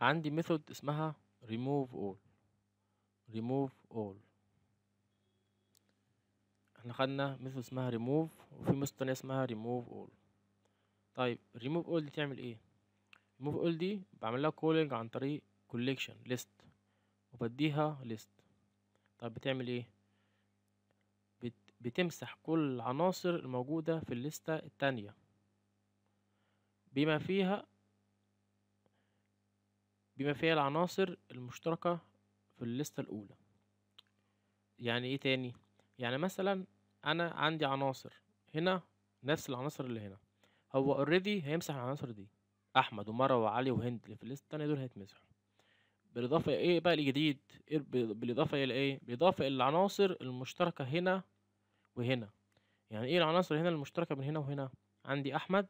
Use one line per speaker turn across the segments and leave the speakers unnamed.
عندي ميثود اسمها remove all remove all احنا خدنا ميثود اسمها remove وفي ميثود تانية اسمها remove all طيب remove all دي تعمل ايه remove all دي بعمل لها calling عن طريق collection list وبديها list طب بتعمل ايه بت... بتمسح كل العناصر الموجودة في الليستة التانية بما فيها بما فيها العناصر المشتركة في الليستة الأولى يعني إيه تاني؟ يعني مثلا أنا عندي عناصر هنا نفس العناصر اللي هنا هو اوريدي هيمسح العناصر دي أحمد ومرة وعلي وهند اللي في الليستة التانية دول هيتمسحوا بالإضافة إيه بقى الجديد؟ إيه بالإضافة إلى إيه؟ بالإضافة إلى العناصر المشتركة هنا وهنا يعني إيه العناصر هنا المشتركة من هنا وهنا؟ عندي أحمد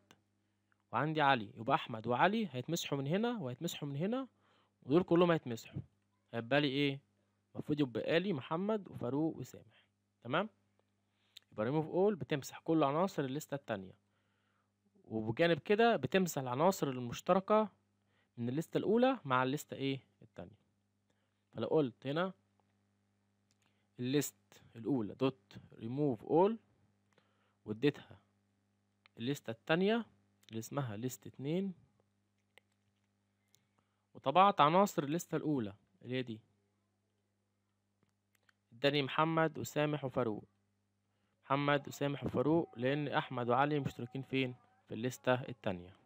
وعندي علي يبقى أحمد وعلي هيتمسحوا من هنا وهيتمسحوا من هنا ودول كلهم هيتمسحوا هيبقى لي ايه المفروض يبقى لي محمد وفاروق وسامح تمام يبقى ريموف اول بتمسح كل عناصر الليستة التانية وبجانب كده بتمسح العناصر المشتركة من الليستة الأولى مع الليستة ايه التانية فلو قلت هنا الليست الأولى دوت ريموف اول واديتها الليستة التانية اللي اسمها ليست اتنين طبعت عناصر الليستة الأولى اللي هي دي اداني محمد وسامح وفاروق محمد وسامح وفاروق لأن أحمد وعلي مشتركين فين في الليستة التانية